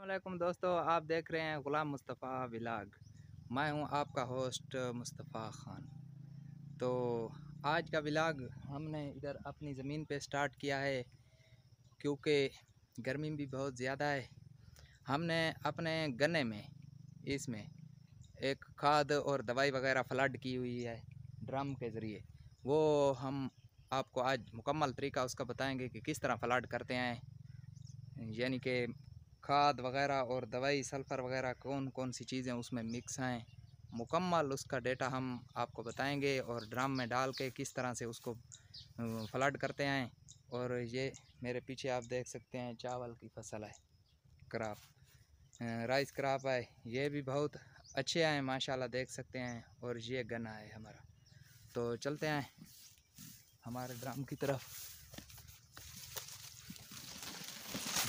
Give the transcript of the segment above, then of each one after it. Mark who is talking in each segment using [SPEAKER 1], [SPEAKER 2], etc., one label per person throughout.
[SPEAKER 1] अल्लाम दोस्तों आप देख रहे हैं ग़ुलाम मुस्तफ़ा विलाग मैं हूं आपका होस्ट मुस्तफ़ा ख़ान तो आज का विलाग हमने इधर अपनी ज़मीन पे स्टार्ट किया है क्योंकि गर्मी भी बहुत ज़्यादा है हमने अपने गन्ने में इसमें एक खाद और दवाई वगैरह फ्लड की हुई है ड्रम के ज़रिए वो हम आपको आज मुकम्मल तरीका उसका बताएंगे कि किस तरह फ्लड करते हैं यानी कि खाद वगैरह और दवाई सल्फ़र वगैरह कौन कौन सी चीज़ें उसमें मिक्स हैं मुकम्मल उसका डेटा हम आपको बताएंगे और ड्राम में डाल के किस तरह से उसको फ्लड करते हैं और ये मेरे पीछे आप देख सकते हैं चावल की फसल है क्राप राइस क्राप है ये भी बहुत अच्छे हैं माशाल्लाह देख सकते हैं और ये गन्ना है हमारा तो चलते हैं हमारे ड्राम की तरफ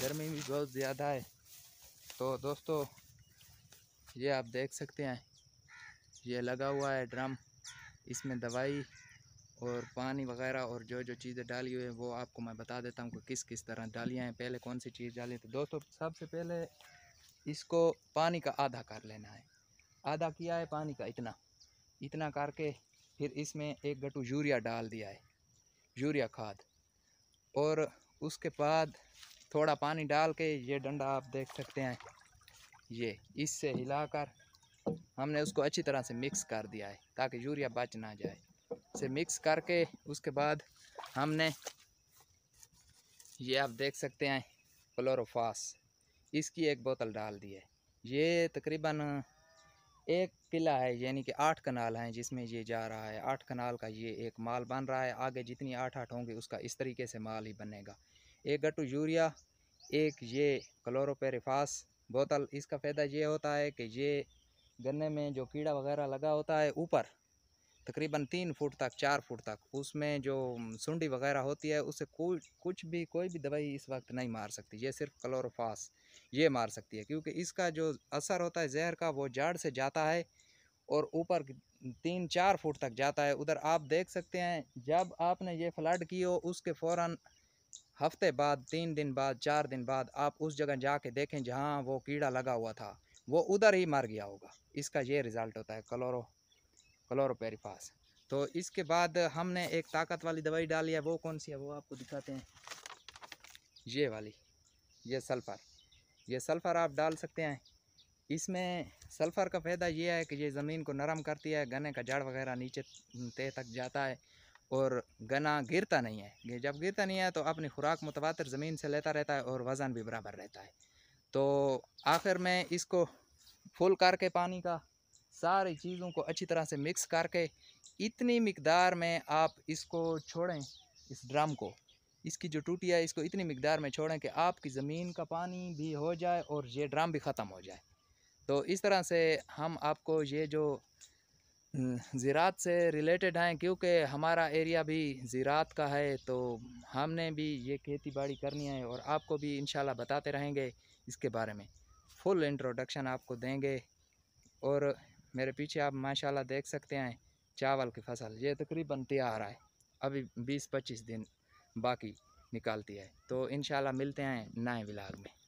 [SPEAKER 1] गर्मी भी बहुत ज़्यादा है तो दोस्तों ये आप देख सकते हैं ये लगा हुआ है ड्रम इसमें दवाई और पानी वगैरह और जो जो चीज़ें डाली हुई है वो आपको मैं बता देता हूँ कि किस किस तरह डालियाँ हैं पहले कौन सी चीज़ डाली तो दोस्तों सबसे पहले इसको पानी का आधा कर लेना है आधा किया है पानी का इतना इतना करके फिर इसमें एक गटू यूरिया डाल दिया है यूरिया खाद और उसके बाद थोड़ा पानी डाल के ये डंडा आप देख सकते हैं ये इससे हिलाकर हमने उसको अच्छी तरह से मिक्स कर दिया है ताकि यूरिया बच ना जाए इसे मिक्स करके उसके बाद हमने ये आप देख सकते हैं क्लोरोफास इसकी एक बोतल डाल दी है ये तकरीबन एक किला है यानी कि आठ कनाल हैं जिसमें ये जा रहा है आठ कनाल का ये एक माल बन रहा है आगे जितनी आठ आठ होंगे उसका इस तरीके से माल ही बनेगा एक गट्टू यूरिया एक ये क्लोरोपेरिफास बोतल इसका फ़ायदा ये होता है कि ये गन्ने में जो कीड़ा वगैरह लगा होता है ऊपर तकरीबन तीन फुट तक चार फुट तक उसमें जो सुंडी वगैरह होती है उसे कुछ कुछ भी कोई भी दवाई इस वक्त नहीं मार सकती ये सिर्फ क्लोरोफास ये मार सकती है क्योंकि इसका जो असर होता है जहर का वो जाड़ से जाता है और ऊपर तीन चार फुट तक जाता है उधर आप देख सकते हैं जब आपने ये फ्लड की हो उसके फ़ौर हफ्ते बाद तीन दिन बाद चार दिन बाद आप उस जगह जाके देखें जहाँ वो कीड़ा लगा हुआ था वो उधर ही मर गया होगा इसका ये रिज़ल्ट होता है क्लोरो क्लोरोपेरिफास तो इसके बाद हमने एक ताकत वाली दवाई डाली है वो कौन सी है वो आपको दिखाते हैं ये वाली ये सल्फ़र ये सल्फ़र आप डाल सकते हैं इसमें सल्फ़र का फ़ायदा ये है कि ये ज़मीन को नरम करती है गन्ने का जड़ वगैरह नीचे तह तक जाता है और गना गिरता नहीं है जब गिरता नहीं है तो अपनी खुराक मुतवातर ज़मीन से लेता रहता है और वज़न भी बराबर रहता है तो आखिर में इसको फुल करके पानी का सारी चीज़ों को अच्छी तरह से मिक्स करके इतनी मकदार में आप इसको छोड़ें इस ड्रम को इसकी जो टूटी है इसको इतनी मकदार में छोड़ें कि आपकी ज़मीन का पानी भी हो जाए और ये ड्रम भी ख़त्म हो जाए तो इस तरह से हम आपको ये जो हम्म, ज़रात से रिलेटेड हैं क्योंकि हमारा एरिया भी ज़रात का है तो हमने भी ये खेती बाड़ी करनी है और आपको भी इन बताते रहेंगे इसके बारे में फुल इंट्रोडक्शन आपको देंगे और मेरे पीछे आप माशाल्लाह देख सकते हैं चावल की फसल ये तकरीबन तैयार है अभी 20-25 दिन बाकी निकालती है तो इन मिलते हैं नए विलाग में